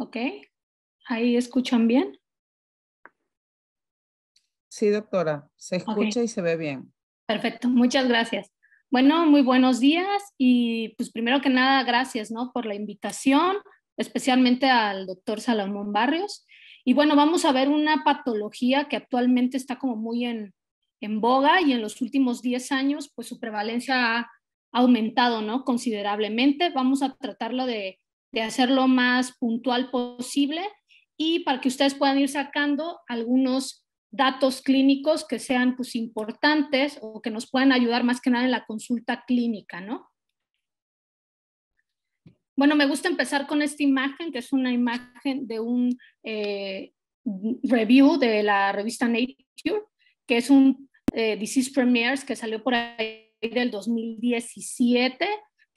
¿Ok? ¿Ahí escuchan bien? Sí, doctora, se escucha y se ve bien. Perfecto, muchas gracias. Bueno, muy buenos días y pues primero que nada, gracias, ¿no? Por la invitación, especialmente al doctor Salomón Barrios. Y bueno, vamos a ver una patología que actualmente está como muy en, en boga y en los últimos 10 años, pues su prevalencia ha aumentado, ¿no? Considerablemente. Vamos a tratarlo de de hacerlo más puntual posible y para que ustedes puedan ir sacando algunos datos clínicos que sean pues, importantes o que nos puedan ayudar más que nada en la consulta clínica, ¿no? Bueno, me gusta empezar con esta imagen, que es una imagen de un eh, review de la revista Nature, que es un eh, Disease Premiers que salió por ahí del 2017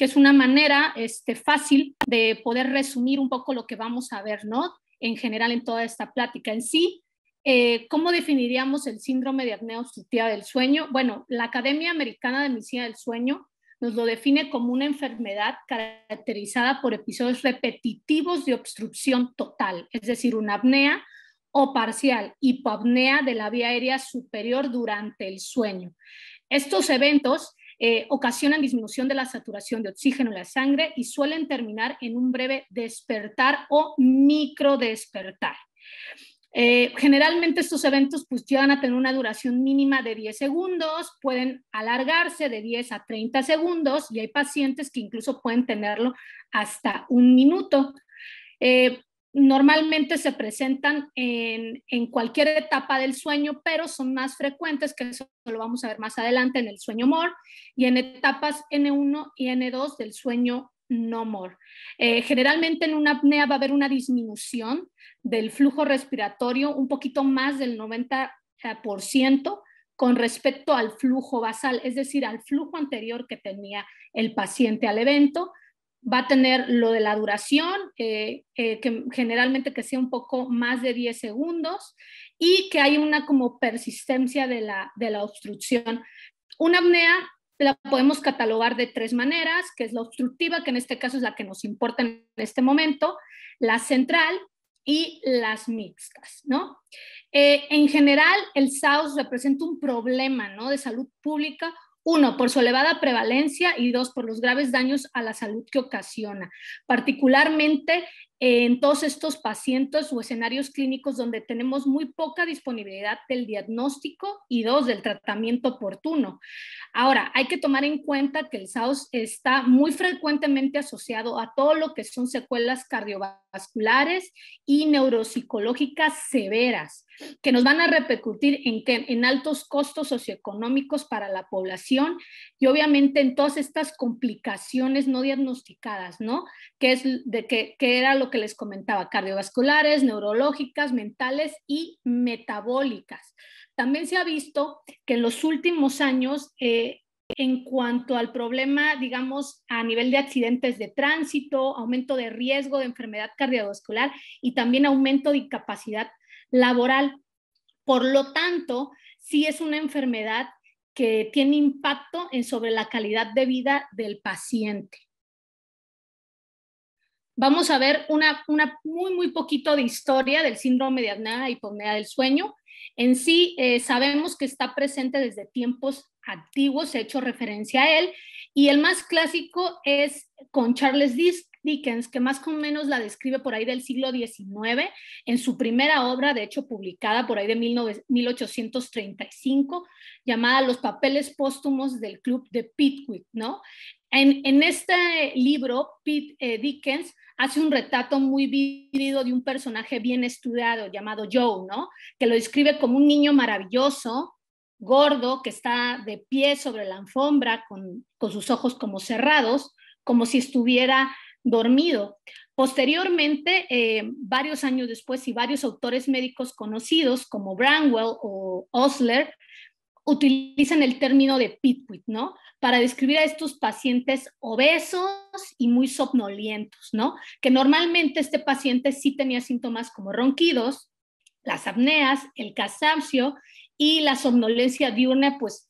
que es una manera este, fácil de poder resumir un poco lo que vamos a ver, ¿no? En general en toda esta plática en sí. Eh, ¿Cómo definiríamos el síndrome de apnea obstructiva del sueño? Bueno, la Academia Americana de Medicina del Sueño nos lo define como una enfermedad caracterizada por episodios repetitivos de obstrucción total, es decir, una apnea o parcial hipoapnea de la vía aérea superior durante el sueño. Estos eventos eh, ocasionan disminución de la saturación de oxígeno en la sangre y suelen terminar en un breve despertar o microdespertar. despertar. Eh, generalmente estos eventos pues llegan a tener una duración mínima de 10 segundos, pueden alargarse de 10 a 30 segundos y hay pacientes que incluso pueden tenerlo hasta un minuto. Eh, normalmente se presentan en, en, cualquier etapa del sueño, pero son más frecuentes, que eso lo vamos a ver más adelante en el sueño MOR, y en etapas N1 y N2 del sueño no MOR. Eh, generalmente en una apnea va a haber una disminución del flujo respiratorio, un poquito más del 90% con respecto al flujo basal, es decir, al flujo anterior que tenía el paciente al evento va a tener lo de la duración, eh, eh, que generalmente que sea un poco más de 10 segundos y que hay una como persistencia de la, de la obstrucción. Una apnea la podemos catalogar de tres maneras, que es la obstructiva, que en este caso es la que nos importa en este momento, la central y las mixtas, ¿no? Eh, en general, el SAUS representa un problema, ¿no? De salud pública uno, por su elevada prevalencia y dos, por los graves daños a la salud que ocasiona, particularmente en todos estos pacientes o escenarios clínicos donde tenemos muy poca disponibilidad del diagnóstico y dos, del tratamiento oportuno. Ahora, hay que tomar en cuenta que el SAOS está muy frecuentemente asociado a todo lo que son secuelas cardiovasculares y neuropsicológicas severas que nos van a repercutir en, en altos costos socioeconómicos para la población y obviamente en todas estas complicaciones no diagnosticadas, ¿no? Que, es de que, era lo que les comentaba, cardiovasculares, neurológicas, mentales y metabólicas. También se ha visto que en los últimos años eh, en cuanto al problema, digamos, a nivel de accidentes de tránsito, aumento de riesgo de enfermedad cardiovascular y también aumento de incapacidad laboral. Por lo tanto, sí es una enfermedad que tiene impacto en sobre la calidad de vida del paciente. Vamos a ver una, muy, muy poquito de historia del síndrome de apnea y hipopnea del sueño. En sí, eh, sabemos que está presente desde tiempos antiguos, he hecho referencia a él, y el más clásico es con Charles Dis. Dickens, que más o menos la describe por ahí del siglo XIX, en su primera obra, de hecho publicada por ahí de 1835, llamada Los papeles póstumos del Club de Pitwick ¿no? En, este libro, eh, Dickens hace un retrato muy vivido de un personaje bien estudiado llamado Joe, ¿no? Que lo describe como un niño maravilloso, gordo, que está de pie sobre la alfombra con sus ojos como cerrados, como si estuviera dormido. Posteriormente, eh, varios años después, y varios autores médicos conocidos como Branwell o Osler utilizan el término de pitwit, ¿no? Para describir a estos pacientes obesos y muy somnolientos, ¿no? Que normalmente este paciente sí tenía síntomas como ronquidos, las apneas, el cansancio y la somnolencia diurna, pues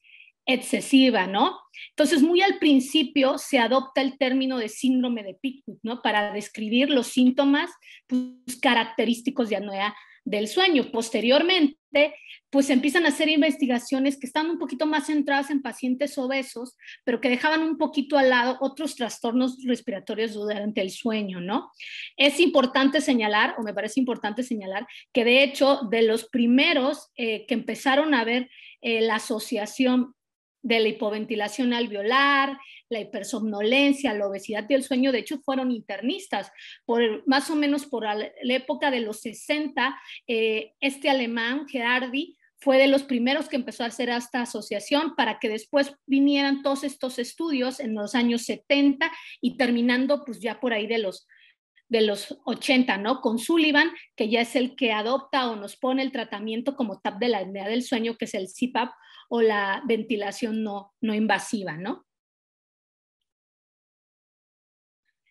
excesiva, ¿no? Entonces, muy al principio se adopta el término de síndrome de Pickwick, ¿no? Para describir los síntomas pues, característicos de apnea del sueño. Posteriormente, pues empiezan a hacer investigaciones que están un poquito más centradas en pacientes obesos, pero que dejaban un poquito al lado otros trastornos respiratorios durante el sueño, ¿no? Es importante señalar, o me parece importante señalar, que de hecho de los primeros eh, que empezaron a ver eh, la asociación de la hipoventilación alveolar, la hipersomnolencia, la obesidad y el sueño, de hecho, fueron internistas. Por, más o menos por la época de los 60, eh, este alemán, Gerardi, fue de los primeros que empezó a hacer esta asociación para que después vinieran todos estos estudios en los años 70 y terminando pues ya por ahí de los de los 80, ¿no? Con Sullivan, que ya es el que adopta o nos pone el tratamiento como TAP de la apnea del sueño, que es el CPAP, o la ventilación no, no invasiva, ¿no?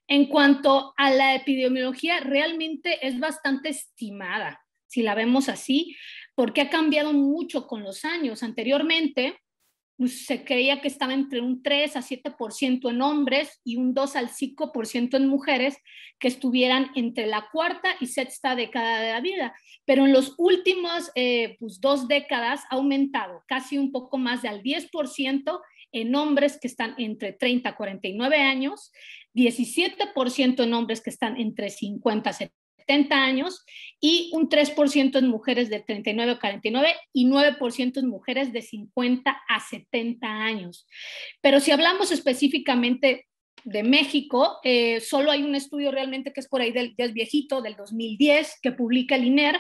En cuanto a la epidemiología, realmente es bastante estimada, si la vemos así, porque ha cambiado mucho con los años. Anteriormente, se creía que estaba entre un 3 a 7% en hombres y un 2 al 5% en mujeres que estuvieran entre la cuarta y sexta década de la vida. Pero en los últimos eh, pues, dos décadas ha aumentado casi un poco más del 10% en hombres que están entre 30 a 49 años, 17% en hombres que están entre 50 a 70 años y un 3% en mujeres de 39 a 49 y 9% en mujeres de 50 a 70 años. Pero si hablamos específicamente de México, eh, solo hay un estudio realmente que es por ahí del, es viejito, del 2010, que publica el INER,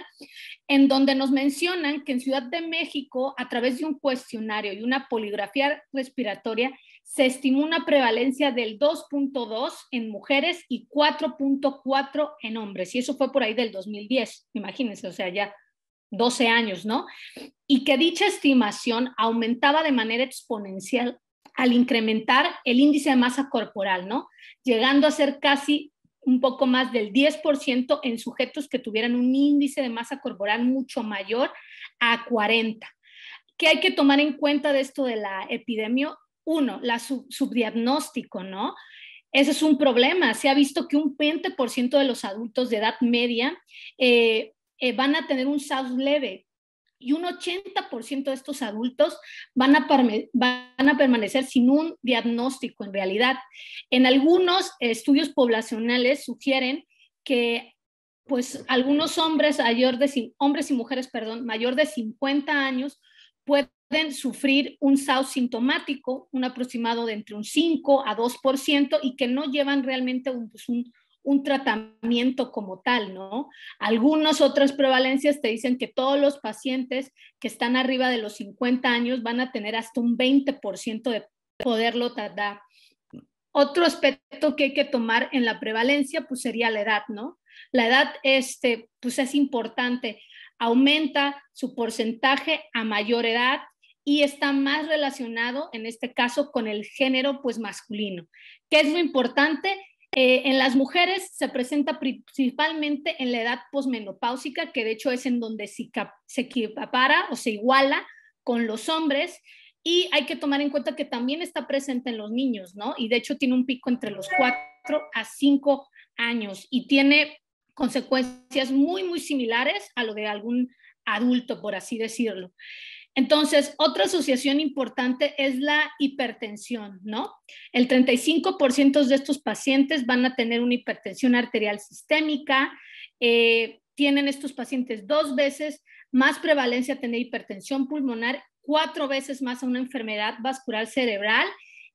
en donde nos mencionan que en Ciudad de México, a través de un cuestionario y una poligrafía respiratoria, se estimó una prevalencia del 2.2 en mujeres y 4.4 en hombres. Y eso fue por ahí del 2010, imagínense, o sea, ya 12 años, ¿no? Y que dicha estimación aumentaba de manera exponencial al incrementar el índice de masa corporal, ¿no? Llegando a ser casi un poco más del 10% en sujetos que tuvieran un índice de masa corporal mucho mayor a 40. ¿Qué hay que tomar en cuenta de esto de la epidemia? Uno, la subdiagnóstico, ¿no? Ese es un problema. Se ha visto que un 20% de los adultos de edad media eh, eh, van a tener un SAUS leve y un 80% de estos adultos van a, van a permanecer sin un diagnóstico en realidad. En algunos estudios poblacionales sugieren que pues algunos hombres, mayor de, hombres y mujeres, perdón, mayor de 50 años pueden pueden sufrir un SAU sintomático, un aproximado de entre un 5 a 2%, y que no llevan realmente pues, un, tratamiento como tal, ¿no? Algunas otras prevalencias te dicen que todos los pacientes que están arriba de los 50 años van a tener hasta un 20% de poderlo tardar. Otro aspecto que hay que tomar en la prevalencia, pues sería la edad, ¿no? La edad, este, pues es importante, aumenta su porcentaje a mayor edad, y está más relacionado, en este caso, con el género pues masculino. que es lo importante? Eh, en las mujeres se presenta principalmente en la edad posmenopáusica, que de hecho es en donde se, se equipara o se iguala con los hombres. Y hay que tomar en cuenta que también está presente en los niños, ¿no? Y de hecho tiene un pico entre los 4 a 5 años y tiene consecuencias muy, muy similares a lo de algún adulto, por así decirlo. Entonces, otra asociación importante es la hipertensión, ¿no? El 35% de estos pacientes van a tener una hipertensión arterial sistémica, eh, tienen estos pacientes dos veces más prevalencia a tener hipertensión pulmonar, cuatro veces más a una enfermedad vascular cerebral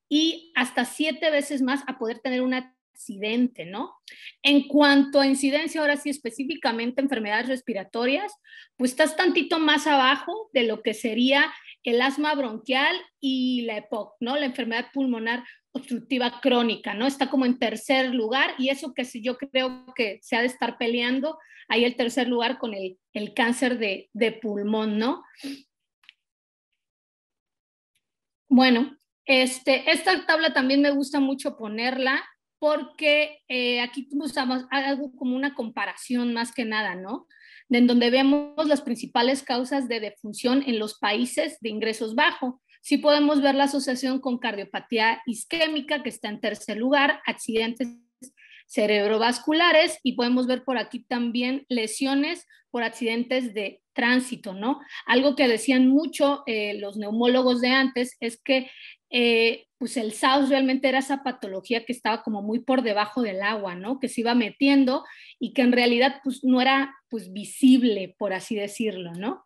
y hasta siete veces más a poder tener una accidente, ¿no? En cuanto a incidencia, ahora sí específicamente enfermedades respiratorias, pues estás tantito más abajo de lo que sería el asma bronquial y la EPOC, ¿no? La enfermedad pulmonar obstructiva crónica, ¿no? Está como en tercer lugar y eso que sí yo creo que se ha de estar peleando ahí el tercer lugar con el, cáncer de, de pulmón, ¿no? Bueno, este, esta tabla también me gusta mucho ponerla porque eh, aquí usamos algo como una comparación más que nada, ¿no? En donde vemos las principales causas de defunción en los países de ingresos bajo. Sí podemos ver la asociación con cardiopatía isquémica, que está en tercer lugar, accidentes cerebrovasculares y podemos ver por aquí también lesiones por accidentes de tránsito, ¿no? Algo que decían mucho eh, los neumólogos de antes es que eh, pues el SAUS realmente era esa patología que estaba como muy por debajo del agua, ¿no? Que se iba metiendo y que en realidad pues no era pues visible, por así decirlo, ¿no?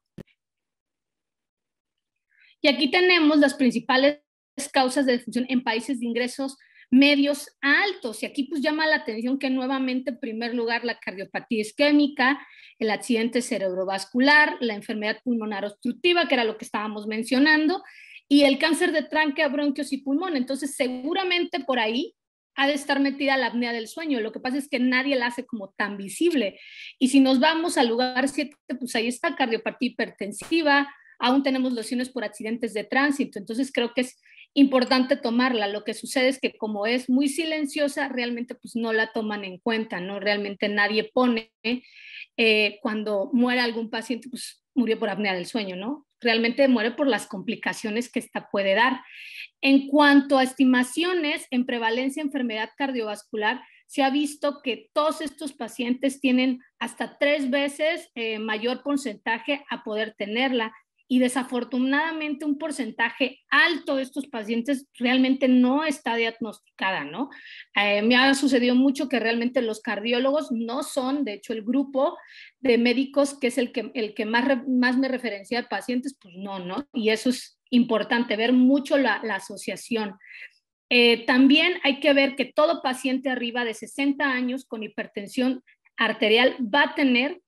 Y aquí tenemos las principales causas de defunción en países de ingresos medios altos. Y aquí pues llama la atención que nuevamente en primer lugar la cardiopatía isquémica, el accidente cerebrovascular, la enfermedad pulmonar obstructiva, que era lo que estábamos mencionando, y el cáncer de tranque bronquios y pulmón. Entonces seguramente por ahí ha de estar metida la apnea del sueño. Lo que pasa es que nadie la hace como tan visible. Y si nos vamos al lugar 7, pues ahí está cardiopatía hipertensiva, aún tenemos lesiones por accidentes de tránsito. Entonces creo que es importante tomarla. Lo que sucede es que como es muy silenciosa, realmente pues no la toman en cuenta, ¿no? Realmente nadie pone eh, cuando muere algún paciente, pues murió por apnea del sueño, ¿no? Realmente muere por las complicaciones que esta puede dar. En cuanto a estimaciones en prevalencia de enfermedad cardiovascular, se ha visto que todos estos pacientes tienen hasta tres veces eh, mayor porcentaje a poder tenerla y desafortunadamente un porcentaje alto de estos pacientes realmente no está diagnosticada, ¿no? Eh, me ha sucedido mucho que realmente los cardiólogos no son, de hecho, el grupo de médicos que es el que, más, más me referencia a pacientes, pues no, ¿no? Y eso es importante, ver mucho la, asociación. Eh, también hay que ver que todo paciente arriba de 60 años con hipertensión arterial va a tener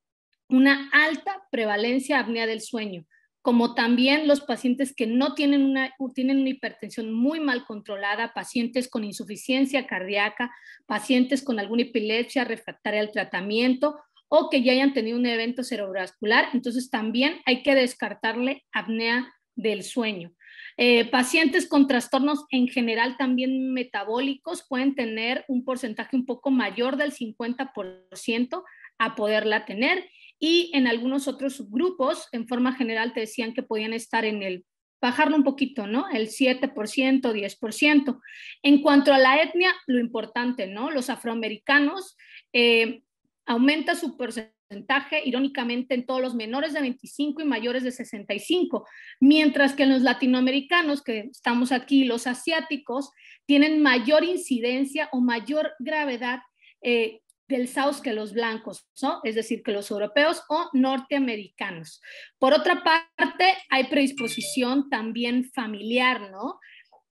una alta prevalencia apnea del sueño como también los pacientes que no tienen una, tienen una hipertensión muy mal controlada, pacientes con insuficiencia cardíaca, pacientes con alguna epilepsia refractaria al tratamiento o que ya hayan tenido un evento cerebrovascular, entonces también hay que descartarle apnea del sueño. Eh, pacientes con trastornos en general también metabólicos pueden tener un porcentaje un poco mayor del 50% a poderla tener y en algunos otros grupos, en forma general, te decían que podían estar en el, bajarlo un poquito, ¿no? El 7%, 10%. En cuanto a la etnia, lo importante, ¿no? Los afroamericanos eh, aumenta su porcentaje, irónicamente, en todos los menores de 25 y mayores de 65, mientras que los latinoamericanos, que estamos aquí, los asiáticos, tienen mayor incidencia o mayor gravedad eh, SAUS que los blancos, ¿no? Es decir, que los europeos o norteamericanos. Por otra parte, hay predisposición también familiar, ¿no?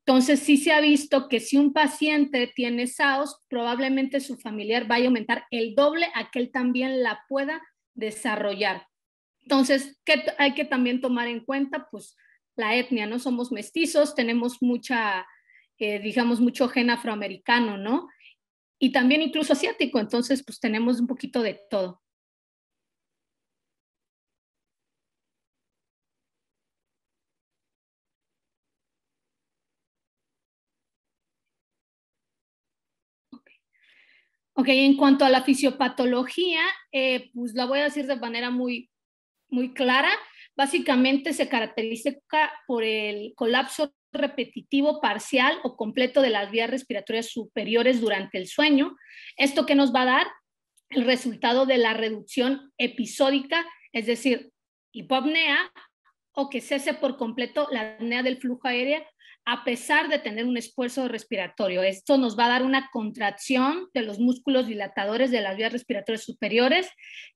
Entonces, sí se ha visto que si un paciente tiene SAUS probablemente su familiar vaya a aumentar el doble a que él también la pueda desarrollar. Entonces, ¿qué hay que también tomar en cuenta? Pues la etnia, ¿no? Somos mestizos, tenemos mucha, eh, digamos, mucho gen afroamericano, ¿no? y también incluso asiático, entonces pues tenemos un poquito de todo. Ok, en cuanto a la fisiopatología, eh, pues la voy a decir de manera muy, muy clara. Básicamente se caracteriza por el colapso repetitivo parcial o completo de las vías respiratorias superiores durante el sueño. ¿Esto que nos va a dar? El resultado de la reducción episódica, es decir, hipopnea o que cese por completo la apnea del flujo aéreo a pesar de tener un esfuerzo respiratorio. Esto nos va a dar una contracción de los músculos dilatadores de las vías respiratorias superiores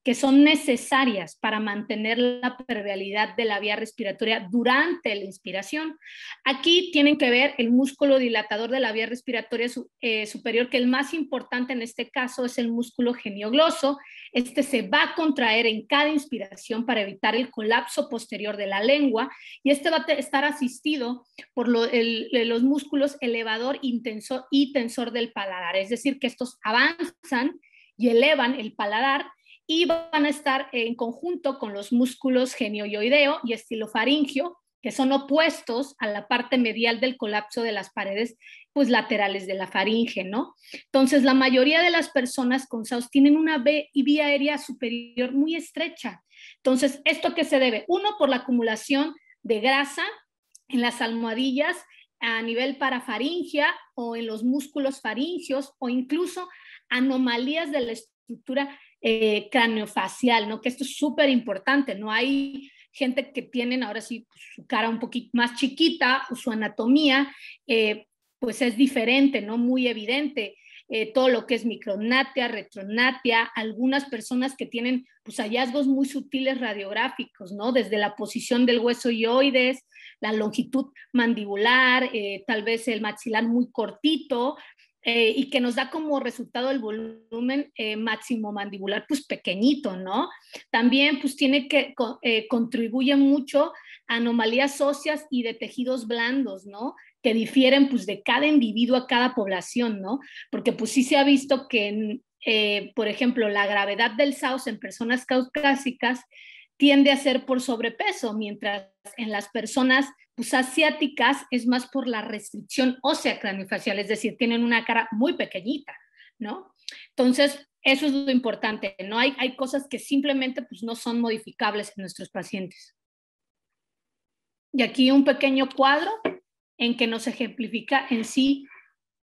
que son necesarias para mantener la permeabilidad de la vía respiratoria durante la inspiración. Aquí tienen que ver el músculo dilatador de la vía respiratoria eh, superior, que el más importante en este caso es el músculo geniogloso. Este se va a contraer en cada inspiración para evitar el colapso posterior de la lengua y este va a estar asistido por lo, el los músculos elevador intenso y tensor del paladar, es decir, que estos avanzan y elevan el paladar y van a estar en conjunto con los músculos genioioideo y estilofaringio, que son opuestos a la parte medial del colapso de las paredes pues laterales de la faringe, ¿no? Entonces, la mayoría de las personas con SAUS tienen una B y vía aérea superior muy estrecha. Entonces, ¿esto qué se debe? Uno, por la acumulación de grasa en las almohadillas a nivel parafaringia o en los músculos faringios o incluso anomalías de la estructura eh, craneofacial, ¿no? Que esto es súper importante, ¿no? Hay gente que tienen ahora sí su cara un poquito más chiquita o su anatomía, eh, pues es diferente, ¿no? Muy evidente. Eh, todo lo que es micronatia, retronatia, algunas personas que tienen pues, hallazgos muy sutiles radiográficos, ¿no? Desde la posición del hueso yoides, la longitud mandibular, eh, tal vez el maxilar muy cortito, eh, y que nos da como resultado el volumen máximo mandibular, pues pequeñito, ¿no? También pues tiene que, contribuye mucho a anomalías óseas y de tejidos blandos, ¿no? que difieren pues de cada individuo a cada población, ¿no? Porque pues sí se ha visto que, eh, por ejemplo, la gravedad del SAUS en personas caucásicas tiende a ser por sobrepeso, mientras en las personas pues, asiáticas es más por la restricción ósea craniofacial, es decir, tienen una cara muy pequeñita, ¿no? Entonces, eso es lo importante, ¿no? Hay, hay cosas que simplemente pues, no son modificables en nuestros pacientes. Y aquí un pequeño cuadro en que nos ejemplifica en sí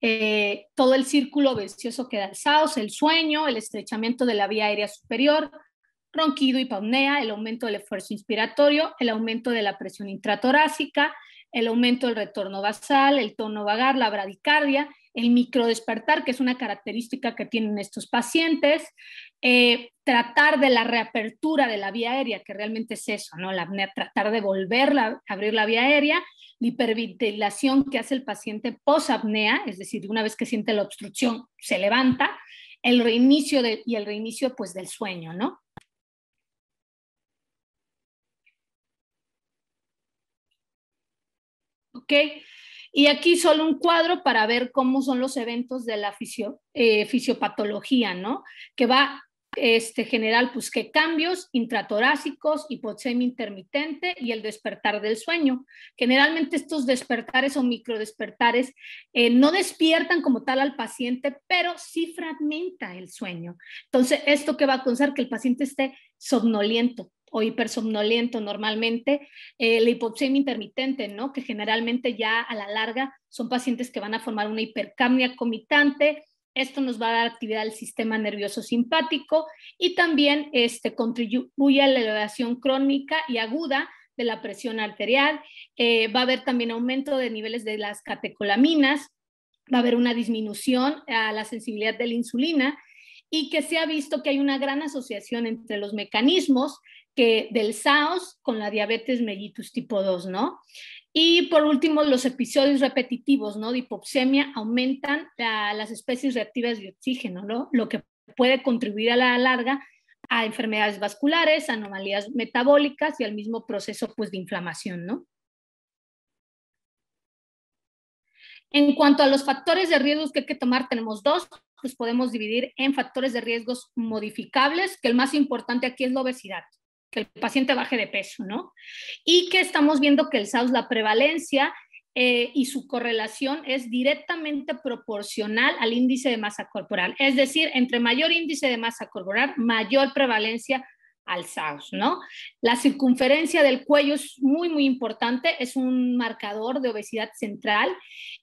eh, todo el círculo vicioso que da el el sueño, el estrechamiento de la vía aérea superior, ronquido y paunea, el aumento del esfuerzo inspiratorio, el aumento de la presión intratorácica, el aumento del retorno basal, el tono vagar, la bradicardia el microdespertar, que es una característica que tienen estos pacientes, eh, tratar de la reapertura de la vía aérea, que realmente es eso, ¿no? La apnea, tratar de volverla, abrir la vía aérea, la hiperventilación que hace el paciente posapnea, es decir, una vez que siente la obstrucción, se levanta, el reinicio y el reinicio pues del sueño, ¿no? Okay. Y aquí solo un cuadro para ver cómo son los eventos de la eh, fisiopatología, ¿no? Que va este, general, pues cambios intratorácicos, hipoxemia intermitente y el despertar del sueño. Generalmente estos despertares o microdespertares eh, no despiertan como tal al paciente, pero sí fragmenta el sueño. Entonces, ¿esto que va a causar? Que el paciente esté somnoliento, o hipersomnoliento normalmente, eh, la hipoxemia intermitente, ¿no? que generalmente ya a la larga son pacientes que van a formar una hipercamnia comitante. Esto nos va a dar actividad al sistema nervioso simpático y también este, contribuye a la elevación crónica y aguda de la presión arterial. Eh, va a haber también aumento de niveles de las catecolaminas, va a haber una disminución a la sensibilidad de la insulina y que se ha visto que hay una gran asociación entre los mecanismos que del SAOS con la diabetes mellitus tipo 2, ¿no? Y por último, los episodios repetitivos, ¿no? De hipoxemia aumentan las especies reactivas de oxígeno, ¿no? Lo que puede contribuir a la larga a enfermedades vasculares, anomalías metabólicas y al mismo proceso pues, de inflamación, ¿no? En cuanto a los factores de riesgo que hay que tomar, tenemos dos, pues podemos dividir en factores de riesgos modificables, que el más importante aquí es la obesidad, que el paciente baje de peso, ¿no? Y que estamos viendo que el SAUS, la prevalencia eh, y su correlación es directamente proporcional al índice de masa corporal. Es decir, entre mayor índice de masa corporal, mayor prevalencia SAUS, ¿no? La circunferencia del cuello es muy, muy importante, es un marcador de obesidad central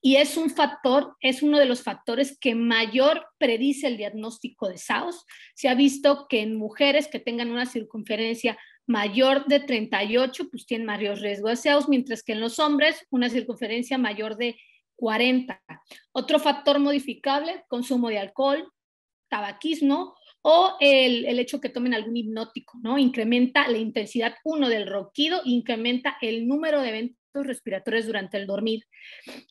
y es un factor, es uno de los factores que mayor predice el diagnóstico de SAOS. Se ha visto que en mujeres que tengan una circunferencia mayor de 38, pues tienen mayor riesgo de SAOS, mientras que en los hombres una circunferencia mayor de 40. Otro factor modificable, consumo de alcohol, tabaquismo o el, hecho que tomen algún hipnótico, ¿no? Incrementa la intensidad 1 del roquido, incrementa el número de eventos respiratorios durante el dormir.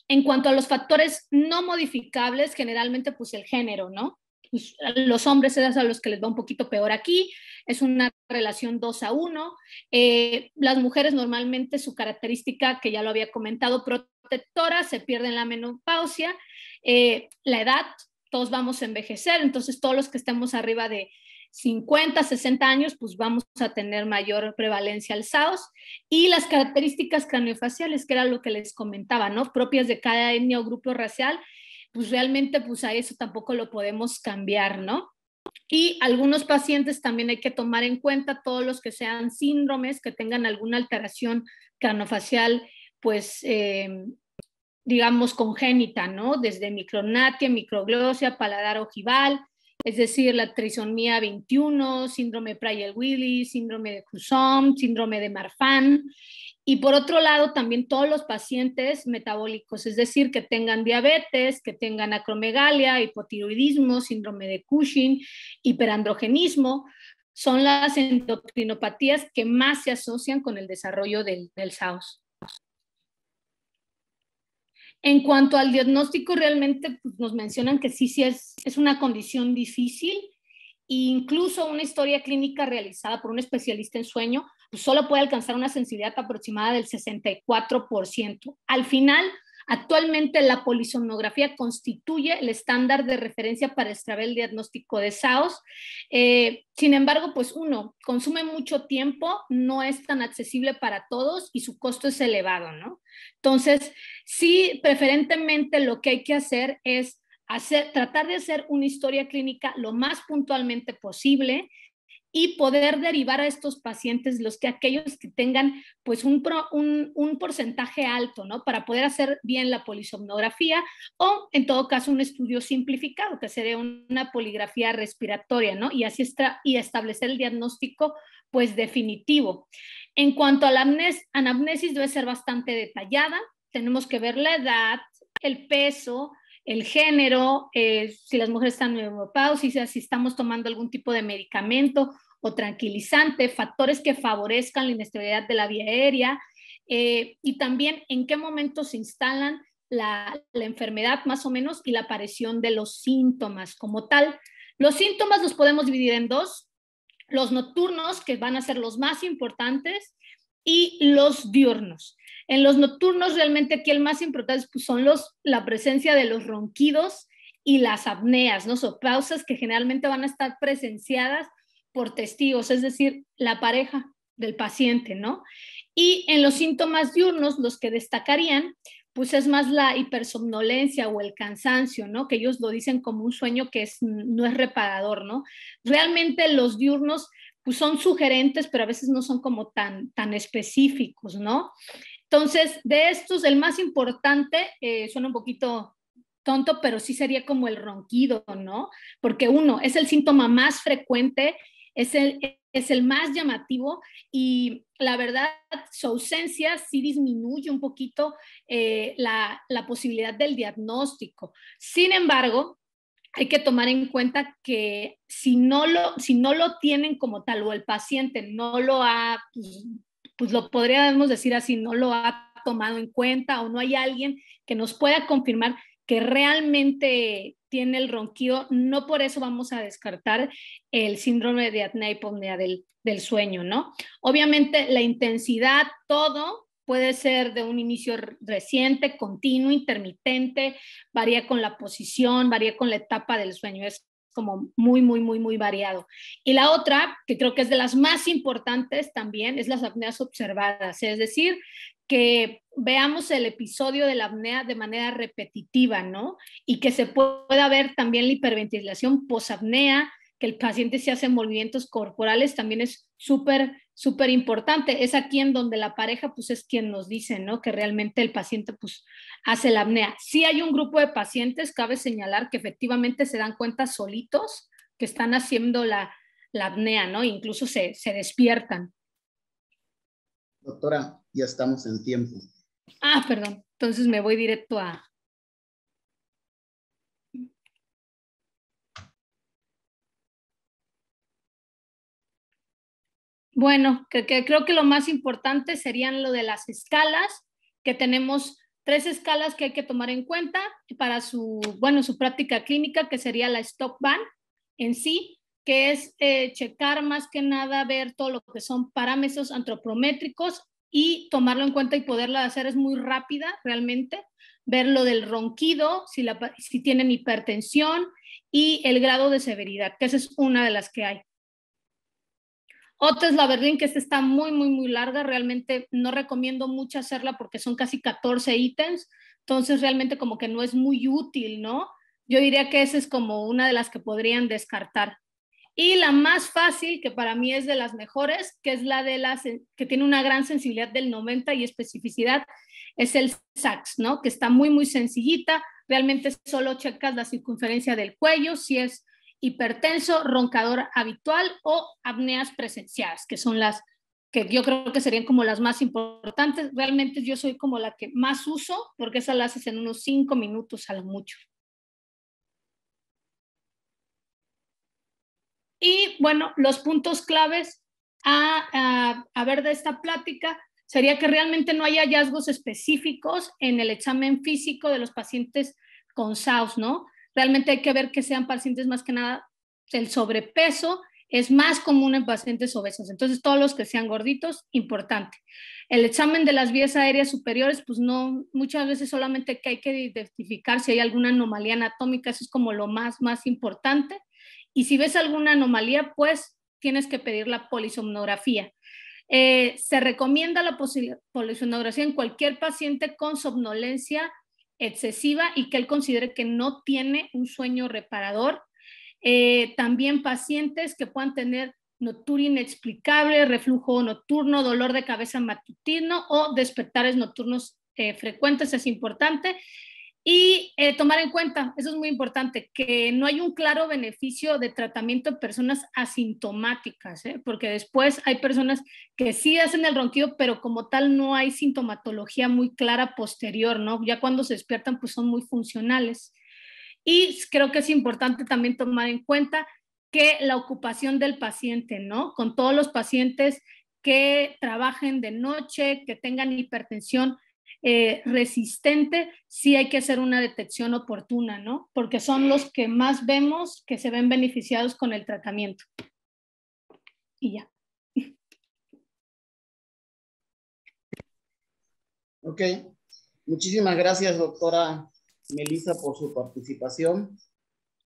En cuanto a los factores no modificables, generalmente pues el género, ¿no? Pues, los hombres es a los que les va un poquito peor aquí, es una relación 2 a 1. Eh, las mujeres normalmente su característica, que ya lo había comentado, protectora, se pierden la menopausia, eh, la edad, todos vamos a envejecer, entonces todos los que estemos arriba de 50, 60 años, pues vamos a tener mayor prevalencia al SAOS y las características craniofaciales, que era lo que les comentaba, ¿no? Propias de cada etnia o grupo racial, pues realmente pues a eso tampoco lo podemos cambiar, ¿no? Y algunos pacientes también hay que tomar en cuenta, todos los que sean síndromes, que tengan alguna alteración craniofacial, pues eh, digamos, congénita, ¿no? Desde micronatia, microglosia, paladar ojival, es decir, la trisomía 21, síndrome prayer willy síndrome de Cushing, síndrome de Marfan. Y por otro lado, también todos los pacientes metabólicos, es decir, que tengan diabetes, que tengan acromegalia, hipotiroidismo, síndrome de Cushing, hiperandrogenismo, son las endocrinopatías que más se asocian con el desarrollo del, SAUS. En cuanto al diagnóstico, realmente pues, nos mencionan que sí, sí es, es una condición difícil. E incluso una historia clínica realizada por un especialista en sueño pues, solo puede alcanzar una sensibilidad aproximada del 64%. Al final, Actualmente la polisomnografía constituye el estándar de referencia para extraer el diagnóstico de SAOS. Eh, sin embargo, pues uno, consume mucho tiempo, no es tan accesible para todos y su costo es elevado, ¿no? Entonces, sí, preferentemente lo que hay que hacer es tratar de hacer una historia clínica lo más puntualmente posible, y poder derivar a estos pacientes, los que aquellos que tengan pues un, porcentaje alto, ¿no? Para poder hacer bien la polisomnografía o en todo caso un estudio simplificado, que sería una poligrafía respiratoria, ¿no? Y así está, y establecer el diagnóstico pues definitivo. En cuanto a la anamnesis debe ser bastante detallada, tenemos que ver la edad, el peso, el género, eh, si las mujeres están en menopausia, si estamos tomando algún tipo de medicamento o tranquilizante, factores que favorezcan la inestabilidad de la vía aérea eh, y también en qué momento se instalan la, la, enfermedad más o menos y la aparición de los síntomas como tal. Los síntomas los podemos dividir en dos, los nocturnos, que van a ser los más importantes, y los diurnos. En los nocturnos realmente aquí el más importante pues, son los, la presencia de los ronquidos y las apneas, ¿no? Son pausas que generalmente van a estar presenciadas por testigos, es decir, la pareja del paciente, ¿no? Y en los síntomas diurnos, los que destacarían, pues es más la hipersomnolencia o el cansancio, ¿no? Que ellos lo dicen como un sueño que es, no es reparador, ¿no? Realmente los diurnos pues son sugerentes, pero a veces no son como tan, tan específicos, ¿no? Entonces, de estos, el más importante, eh, suena un poquito tonto, pero sí sería como el ronquido, ¿no? Porque uno, es el síntoma más frecuente, es el, es el más llamativo y la verdad, su ausencia sí disminuye un poquito eh, la, la posibilidad del diagnóstico. Sin embargo, hay que tomar en cuenta que si no lo, si no lo tienen como tal o el paciente no lo ha, pues, pues, lo podríamos decir así, no lo ha tomado en cuenta o no hay alguien que nos pueda confirmar que realmente tiene el ronquido, no por eso vamos a descartar el síndrome de apnea del, del sueño, ¿no? Obviamente la intensidad, todo puede ser de un inicio reciente, continuo, intermitente, varía con la posición, varía con la etapa del sueño, es como muy, muy, muy, muy variado. Y la otra, que creo que es de las más importantes también, es las apneas observadas, es decir, que veamos el episodio de la apnea de manera repetitiva, ¿no? Y que se pueda ver también la hiperventilación posapnea, que el paciente se hace movimientos corporales, también es súper súper importante. Es aquí en donde la pareja, pues es quien nos dice, ¿no? Que realmente el paciente, pues, hace la apnea. Si hay un grupo de pacientes, cabe señalar, que efectivamente se dan cuenta solitos que están haciendo la, apnea, ¿no? Incluso se, se despiertan. Doctora, ya estamos en tiempo. Ah, perdón. Entonces me voy directo a, Bueno, que, creo que lo más importante serían lo de las escalas, que tenemos tres escalas que hay que tomar en cuenta para su, bueno, su práctica clínica, que sería la stop en sí, que es eh, checar más que nada, ver todo lo que son parámetros antropométricos y tomarlo en cuenta y poderlo hacer es muy rápida realmente, ver lo del ronquido, si, la, si tienen hipertensión y el grado de severidad, que esa es una de las que hay. Otra es la Berlín, que esta está muy, muy, muy larga. Realmente no recomiendo mucho hacerla porque son casi 14 ítems. Entonces, realmente como que no es muy útil, ¿no? Yo diría que esa es como una de las que podrían descartar. Y la más fácil, que para mí es de las mejores, que es la de las eh, que tiene una gran sensibilidad del 90 y especificidad, es el sax, ¿no? Que está muy, muy sencillita. Realmente solo checas la circunferencia del cuello, si es hipertenso, roncador habitual o apneas presenciadas, que son las que yo creo que serían como las más importantes. Realmente yo soy como la que más uso, porque esa la haces en unos cinco minutos a lo mucho. Y bueno, los puntos claves a, ver de esta plática sería que realmente no hay hallazgos específicos en el examen físico de los pacientes con SAUS, ¿no? Realmente hay que ver que sean pacientes más que nada, el sobrepeso es más común en pacientes obesos. Entonces, todos los que sean gorditos, importante. El examen de las vías aéreas superiores, pues no, muchas veces solamente que hay que identificar si hay alguna anomalía anatómica, eso es como lo más, más importante. Y si ves alguna anomalía, pues tienes que pedir la polisomnografía. Eh, se recomienda la polisomnografía en cualquier paciente con somnolencia excesiva y que él considere que no tiene un sueño reparador. Eh, también pacientes que puedan tener nocturno inexplicable, reflujo nocturno, dolor de cabeza matutino o despertares nocturnos eh, frecuentes es importante. Y eh, tomar en cuenta, eso es muy importante, que no hay un claro beneficio de tratamiento de personas asintomáticas, ¿eh? porque después hay personas que sí hacen el ronquido, pero como tal no hay sintomatología muy clara posterior, ¿no? Ya cuando se despiertan, pues son muy funcionales. Y creo que es importante también tomar en cuenta que la ocupación del paciente, ¿no? Con todos los pacientes que trabajen de noche, que tengan hipertensión, eh, resistente, sí hay que hacer una detección oportuna, ¿no? Porque son los que más vemos que se ven beneficiados con el tratamiento. Y ya. Ok. Muchísimas gracias, doctora Melissa, por su participación.